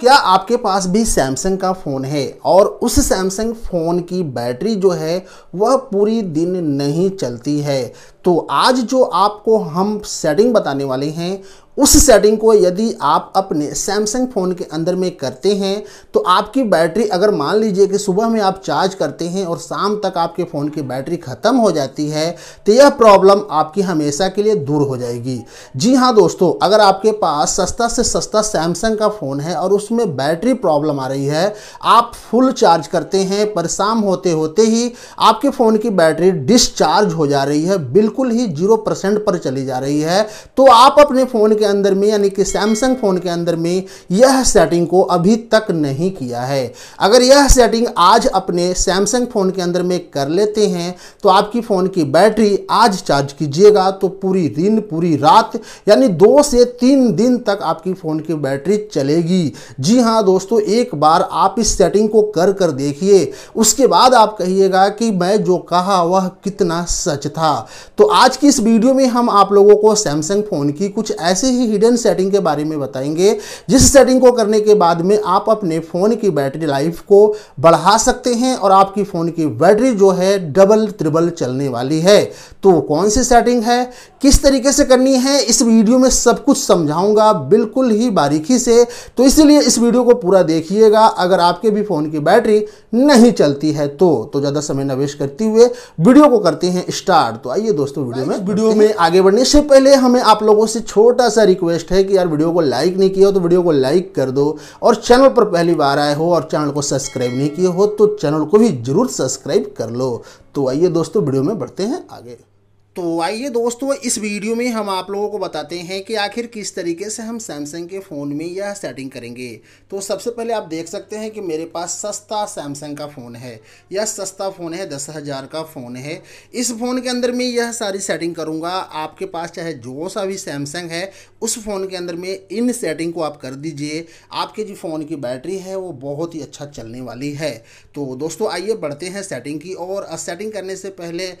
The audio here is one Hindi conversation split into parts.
क्या आपके पास भी सैमसंग का फ़ोन है और उस सैमसंग फ़ोन की बैटरी जो है वह पूरी दिन नहीं चलती है तो आज जो आपको हम सेटिंग बताने वाले हैं उस सेटिंग को यदि आप अपने सैमसंग फ़ोन के अंदर में करते हैं तो आपकी बैटरी अगर मान लीजिए कि सुबह में आप चार्ज करते हैं और शाम तक आपके फ़ोन की बैटरी ख़त्म हो जाती है तो यह प्रॉब्लम आपकी हमेशा के लिए दूर हो जाएगी जी हाँ दोस्तों अगर आपके पास सस्ता से सस्ता सैमसंग का फ़ोन है और उसमें बैटरी प्रॉब्लम आ रही है आप फुल चार्ज करते हैं पर शाम होते होते ही आपके फ़ोन की बैटरी डिस्चार्ज हो जा रही है बिल्कुल ही जीरो परसेंट पर चली जा रही है तो आप अपने फ़ोन के के अंदर में यानी कि सैमसंग फ़ोन के अंदर में यह सेटिंग को अभी तक नहीं किया है अगर यह सेटिंग आज अपने सैमसंग फ़ोन के अंदर में कर लेते हैं तो आपकी फ़ोन की बैटरी आज चार्ज कीजिएगा तो पूरी दिन पूरी रात यानी दो से तीन दिन तक आपकी फ़ोन की बैटरी चलेगी जी हाँ दोस्तों एक बार आप इस सेटिंग को कर कर देखिए उसके बाद आप कहिएगा कि मैं जो कहा वह कितना सच था तो आज की इस वीडियो में हम आप लोगों को सैमसंग फ़ोन की कुछ ऐसे ही हिडन सेटिंग के बारे में बताएंगे जिस सेटिंग को करने के बाद में आप अपने फ़ोन की बैटरी लाइफ को बढ़ा सकते हैं और आपकी फ़ोन की बैटरी जो है डबल ट्रिबल चलने वाली है तो कौन सी सेटिंग है किस तरीके से करनी है इस वीडियो में सब कुछ समझाऊंगा बिल्कुल ही बारीकी से तो इसलिए इस वीडियो को पूरा देखिएगा अगर आपके भी फ़ोन की बैटरी नहीं चलती है तो, तो ज़्यादा समय नवेश करते हुए वीडियो को करते हैं स्टार्ट तो आइए दोस्तों वीडियो में वीडियो में आगे बढ़ने से पहले हमें आप लोगों से छोटा सा रिक्वेस्ट है कि यार वीडियो को लाइक नहीं किया हो तो वीडियो को लाइक कर दो और चैनल पर पहली बार आए हो और चैनल को सब्सक्राइब नहीं किए हो तो चैनल को भी जरूर सब्सक्राइब कर लो तो आइए दोस्तों वीडियो में बढ़ते हैं आगे तो आइए दोस्तों इस वीडियो में हम आप लोगों को बताते हैं कि आखिर किस तरीके से हम सैमसंग के फ़ोन में यह सेटिंग करेंगे तो सबसे पहले आप देख सकते हैं कि मेरे पास सस्ता सैमसंग का फ़ोन है यह सस्ता फ़ोन है दस हज़ार का फ़ोन है इस फ़ोन के अंदर में यह सारी सेटिंग करूँगा आपके पास चाहे जो सा भी सैमसंग है उस फ़ोन के अंदर में इन सेटिंग को आप कर दीजिए आपके जो फ़ोन की बैटरी है वो बहुत ही अच्छा चलने वाली है तो दोस्तों आइए बढ़ते हैं सेटिंग की और सेटिंग करने से पहले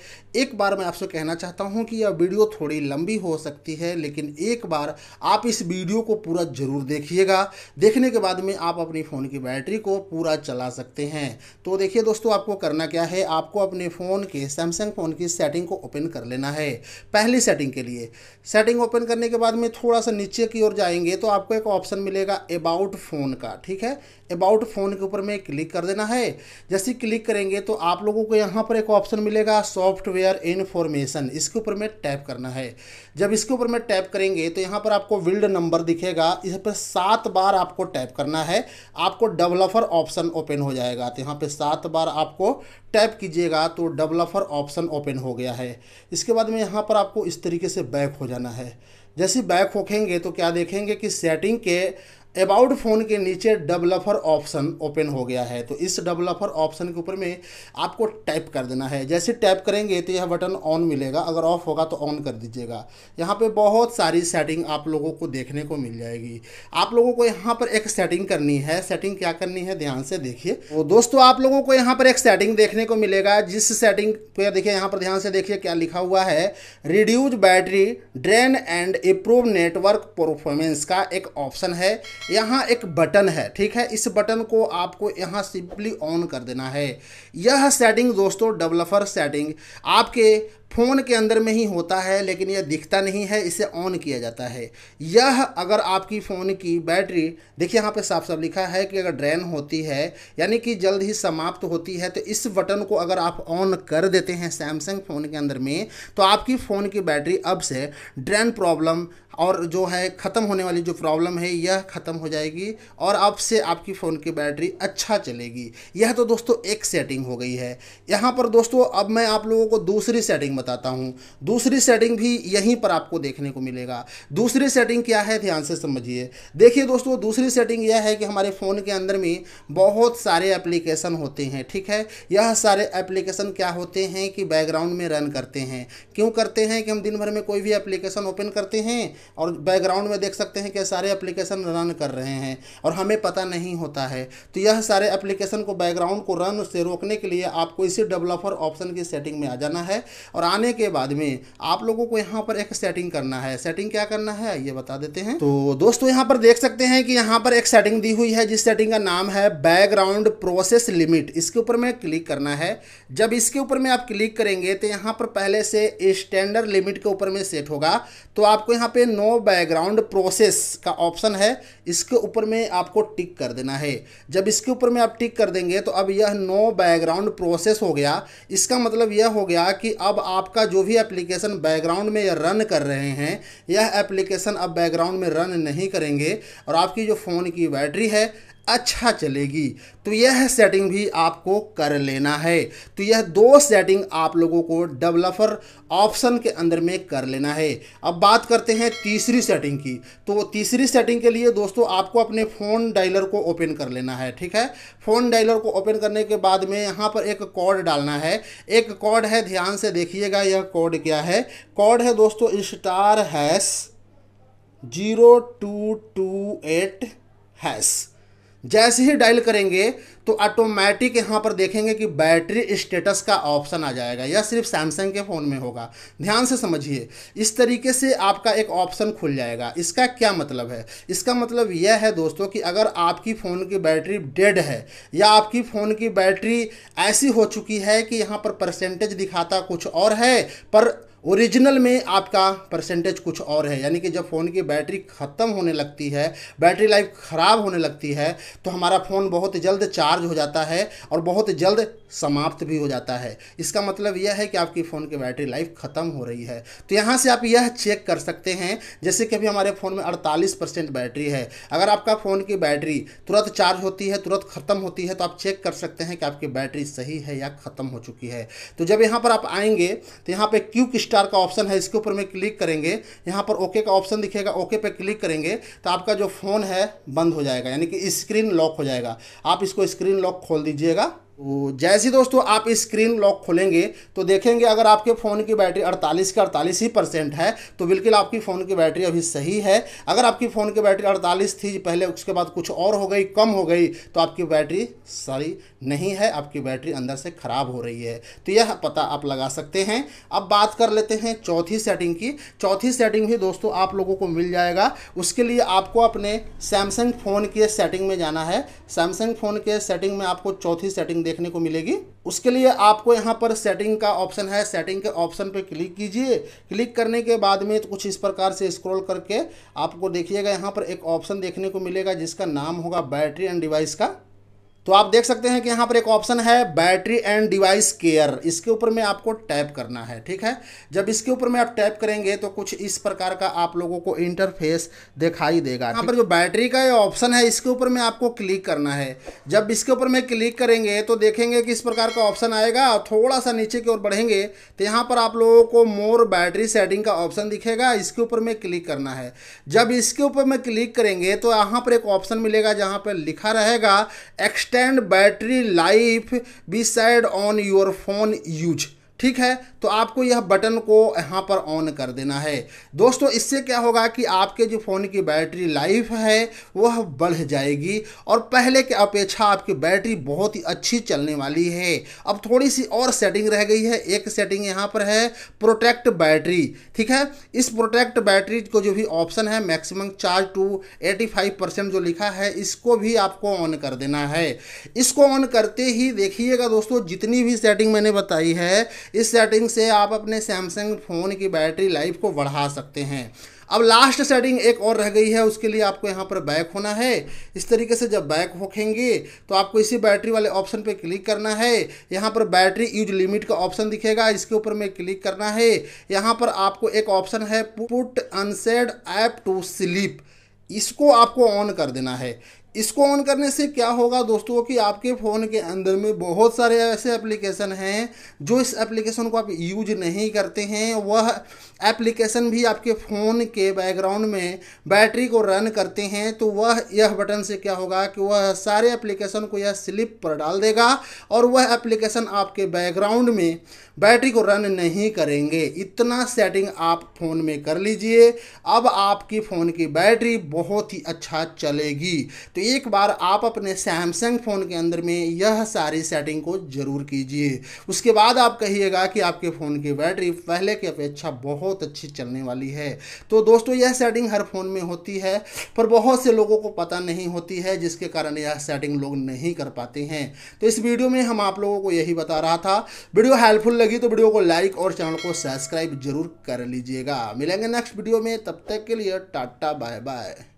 एक बार मैं आपसे कहना चाहता हूं कि यह वीडियो थोड़ी लंबी हो सकती है लेकिन एक बार आप इस वीडियो को पूरा ज़रूर देखिएगा देखने के बाद में आप अपनी फ़ोन की बैटरी को पूरा चला सकते हैं तो देखिए दोस्तों आपको करना क्या है आपको अपने फ़ोन के सैमसंग फ़ोन की सेटिंग को ओपन कर लेना है पहली सेटिंग के लिए सेटिंग ओपन करने के बाद में थोड़ा सा नीचे की ओर जाएंगे तो आपको एक ऑप्शन मिलेगा अबाउट फ़ोन का ठीक है अबाउट फ़ोन के ऊपर में क्लिक कर देना है जैसे क्लिक करेंगे तो आप लोगों को यहाँ पर एक ऑप्शन मिलेगा सॉफ्टवेयर इन्फॉर्मेशन इसके ऊपर में टैप करना है जब इसके ऊपर में टैप करेंगे तो यहाँ पर आपको विल्ड नंबर दिखेगा इस पर सात बार आपको टैप करना है आपको डेवलपर ऑप्शन ओपन हो जाएगा तो यहाँ पर सात बार आपको टैप कीजिएगा तो डेवलपर ऑप्शन ओपन हो गया है इसके बाद में यहाँ पर आपको इस तरीके से बैक हो जाना है जैसे बैक होखेंगे तो क्या देखेंगे कि सेटिंग के अबाउट फ़ोन के नीचे डेवलपर ऑप्शन ओपन हो गया है तो इस डेवलपर ऑप्शन के ऊपर में आपको टाइप कर देना है जैसे टाइप करेंगे तो यह बटन ऑन मिलेगा अगर ऑफ होगा तो ऑन कर दीजिएगा यहाँ पे बहुत सारी सेटिंग आप लोगों को देखने को मिल जाएगी आप लोगों को यहाँ पर एक सेटिंग करनी है सेटिंग क्या करनी है ध्यान से देखिए तो दोस्तों आप लोगों को यहाँ पर एक सेटिंग देखने को मिलेगा जिस सेटिंग पर देखिए यहाँ पर ध्यान से देखिए क्या लिखा हुआ है reduce battery drain and improve network performance का एक ऑप्शन है यहाँ एक बटन है ठीक है इस बटन को आपको यहाँ सिंपली ऑन कर देना है यह सेटिंग दोस्तों डेवलपर सेटिंग आपके फ़ोन के अंदर में ही होता है लेकिन यह दिखता नहीं है इसे ऑन किया जाता है यह अगर आपकी फ़ोन की बैटरी देखिए यहाँ पे साफ साफ लिखा है कि अगर ड्रेन होती है यानी कि जल्द ही समाप्त होती है तो इस बटन को अगर आप ऑन कर देते हैं सैमसंग फ़ोन के अंदर में तो आपकी फ़ोन की बैटरी अब से ड्रेन प्रॉब्लम और जो है ख़त्म होने वाली जो प्रॉब्लम है यह ख़त्म हो जाएगी और अब से आपकी फ़ोन की बैटरी अच्छा चलेगी यह तो दोस्तों एक सेटिंग हो गई है यहाँ पर दोस्तों अब मैं आप लोगों को दूसरी सेटिंग बताता हूँ दूसरी सेटिंग भी यहीं पर आपको देखने को मिलेगा दूसरी सेटिंग क्या है ध्यान से समझिए देखिए दोस्तों दूसरी सेटिंग यह है कि हमारे फ़ोन के अंदर में बहुत सारे एप्लीकेशन होते हैं ठीक है यह सारे एप्लीकेशन क्या होते हैं कि बैकग्राउंड में रन करते हैं क्यों करते हैं कि हम दिन भर में कोई भी एप्लीकेशन ओपन करते हैं और बैकग्राउंड में देख सकते हैं कि सारे एप्लीकेशन रन कर रहे हैं और हमें पता नहीं होता है तो यह सारे एप्लीकेशन को बैकग्राउंड को रन से रोकने के लिए आपको इसी डेवलपर ऑप्शन की सेटिंग में आ जाना है और और आने के बाद में आप लोगों को यहाँ पर एक सेटिंग करना है सेटिंग क्या करना है ये बता देते हैं तो दोस्तों यहाँ पर देख सकते हैं कि यहाँ पर एक सेटिंग दी हुई है जिस सेटिंग का नाम है बैकग्राउंड प्रोसेस लिमिट इसके ऊपर में क्लिक करना है जब इसके ऊपर में आप क्लिक करेंगे तो यहाँ पर पहले से स्टैंडर्ड लिमिट के ऊपर में सेट होगा तो आपको यहाँ पे नो बैकग्राउंड प्रोसेस का ऑप्शन है इसके ऊपर में आपको टिक कर देना है जब इसके ऊपर में आप टिक कर देंगे तो अब यह नो बैकग्राउंड प्रोसेस हो गया इसका मतलब यह हो गया कि अब आपका जो भी एप्लीकेशन बैकग्राउंड में रन कर रहे हैं यह एप्लीकेशन अब बैकग्राउंड में रन नहीं करेंगे और आपकी जो फ़ोन की बैटरी है अच्छा चलेगी तो यह सेटिंग भी आपको कर लेना है तो यह दो सेटिंग आप लोगों को डेवलपर ऑप्शन के अंदर में कर लेना है अब बात करते हैं तीसरी सेटिंग की तो तीसरी सेटिंग के लिए दोस्तों आपको अपने फ़ोन डायलर को ओपन कर लेना है ठीक है फ़ोन डायलर को ओपन करने के बाद में यहाँ पर एक कॉड डालना है एक कॉड है ध्यान से देखिएगा यह कॉड क्या है कॉड है दोस्तों star hash zero two two eight hash जैसे ही डायल करेंगे तो ऑटोमेटिक यहाँ पर देखेंगे कि बैटरी स्टेटस का ऑप्शन आ जाएगा यह सिर्फ सैमसंग के फ़ोन में होगा ध्यान से समझिए इस तरीके से आपका एक ऑप्शन खुल जाएगा इसका क्या मतलब है इसका मतलब यह है दोस्तों कि अगर आपकी फ़ोन की बैटरी डेड है या आपकी फ़ोन की बैटरी ऐसी हो चुकी है कि यहाँ पर परसेंटेज दिखाता कुछ और है पर ओरिजिनल में आपका परसेंटेज कुछ और है यानी कि जब फ़ोन की बैटरी ख़त्म होने लगती है बैटरी लाइफ ख़राब होने लगती है तो हमारा फ़ोन बहुत जल्द चार्ज हो जाता है और बहुत जल्द समाप्त भी हो जाता है इसका मतलब यह है कि आपकी फ़ोन की बैटरी लाइफ ख़त्म हो रही है तो यहाँ से आप यह चेक कर सकते हैं जैसे कि अभी हमारे फ़ोन में अड़तालीस परसेंट बैटरी है अगर आपका फ़ोन की बैटरी तुरंत चार्ज होती है तुरंत ख़त्म होती है तो आप चेक कर सकते हैं कि आपकी बैटरी सही है या ख़त्म हो चुकी है तो जब यहाँ पर आप आएँगे तो यहाँ पर क्यू किस्ट स्टार का ऑप्शन है इसके ऊपर में क्लिक करेंगे यहाँ पर ओके का ऑप्शन दिखेगा ओके पर क्लिक करेंगे तो आपका जो फ़ोन है बंद हो जाएगा यानी कि स्क्रीन लॉक हो जाएगा आप इसको स्क्रीन लॉक खोल दीजिएगा तो जैसे दोस्तों आप स्क्रीन लॉक खोलेंगे तो देखेंगे अगर आपके फ़ोन की बैटरी 48 के 48 ही परसेंट है तो बिल्कुल आपकी फ़ोन की बैटरी अभी सही है अगर आपकी फ़ोन की बैटरी 48 थी पहले उसके बाद कुछ और हो गई कम हो गई तो आपकी बैटरी सारी नहीं है आपकी बैटरी अंदर से ख़राब हो रही है तो यह पता आप लगा सकते हैं अब बात कर लेते हैं चौथी सेटिंग की चौथी सेटिंग भी दोस्तों आप लोगों को मिल जाएगा उसके लिए आपको अपने सैमसंग फ़ोन के सेटिंग में जाना है सैमसंग फ़ोन के सेटिंग में आपको चौथी सेटिंग देखने को मिलेगी उसके लिए आपको यहाँ पर सेटिंग का ऑप्शन है सेटिंग के ऑप्शन पर क्लिक कीजिए क्लिक करने के बाद में तो कुछ इस प्रकार से स्क्रॉल करके आपको देखिएगा यहाँ पर एक ऑप्शन देखने को मिलेगा जिसका नाम होगा बैटरी एंड डिवाइस का तो आप देख सकते हैं कि यहाँ पर एक ऑप्शन है बैटरी एंड डिवाइस केयर इसके ऊपर में आपको टैप करना है ठीक है जब इसके ऊपर में आप टैप करेंगे तो कुछ इस प्रकार का आप लोगों को इंटरफेस दिखाई देगा यहाँ पर जो बैटरी का ये ऑप्शन है इसके ऊपर में आपको क्लिक करना है जब इसके ऊपर में क्लिक करेंगे तो देखेंगे कि इस प्रकार का ऑप्शन आएगा और थोड़ा सा नीचे की ओर बढ़ेंगे तो यहाँ पर आप लोगों को मोर बैटरी सेटिंग का ऑप्शन दिखेगा इसके ऊपर में क्लिक करना है जब इसके ऊपर में क्लिक करेंगे तो यहाँ पर एक ऑप्शन मिलेगा जहाँ पर लिखा रहेगा extra extend battery life based on your phone use ठीक है तो आपको यह बटन को यहाँ पर ऑन कर देना है दोस्तों इससे क्या होगा कि आपके जो फ़ोन की बैटरी लाइफ है वह बढ़ जाएगी और पहले के अपेक्षा आपकी बैटरी बहुत ही अच्छी चलने वाली है अब थोड़ी सी और सेटिंग रह गई है एक सेटिंग यहाँ पर है प्रोटेक्ट बैटरी ठीक है इस प्रोटेक्ट बैटरी को जो भी ऑप्शन है maximum charge to eighty percent जो लिखा है इसको भी आपको ऑन कर देना है इसको ऑन करते ही देखिएगा दोस्तों जितनी भी सेटिंग मैंने बताई है इस सेटिंग से आप अपने सैमसंग फ़ोन की बैटरी लाइफ को बढ़ा सकते हैं अब लास्ट सेटिंग एक और रह गई है उसके लिए आपको यहाँ पर बैक होना है इस तरीके से जब बैक होखेंगे तो आपको इसी बैटरी वाले ऑप्शन पे क्लिक करना है यहाँ पर बैटरी यूज लिमिट का ऑप्शन दिखेगा इसके ऊपर में क्लिक करना है यहाँ पर आपको एक ऑप्शन है put unused app to sleep इसको आपको ऑन कर देना है इसको ऑन करने से क्या होगा दोस्तों कि आपके फ़ोन के अंदर में बहुत सारे ऐसे एप्लीकेशन हैं जो इस एप्लीकेशन को आप यूज नहीं करते हैं वह एप्लीकेशन भी आपके फ़ोन के बैकग्राउंड में बैटरी को रन करते हैं तो वह यह बटन से क्या होगा कि वह सारे एप्लीकेशन को यह स्लिप पर डाल देगा और वह एप्लीकेशन आपके बैकग्राउंड में बैटरी को रन नहीं करेंगे इतना सेटिंग आप फ़ोन में कर लीजिए अब आपकी फ़ोन की बैटरी बहुत ही अच्छा चलेगी तो एक बार आप अपने सैमसंग फ़ोन के अंदर में यह सारी सेटिंग को ज़रूर कीजिए उसके बाद आप कहिएगा कि आपके फ़ोन की बैटरी पहले की अपेक्षा बहुत अच्छी चलने वाली है तो दोस्तों यह सेटिंग हर फ़ोन में होती है पर बहुत से लोगों को पता नहीं होती है जिसके कारण यह सेटिंग लोग नहीं कर पाते हैं तो इस वीडियो में हम आप लोगों को यही बता रहा था वीडियो हेल्पफुल लगी तो वीडियो को लाइक और चैनल को सब्सक्राइब जरूर कर लीजिएगा मिलेंगे नेक्स्ट वीडियो में तब तक के लिए टाटा बाय बाय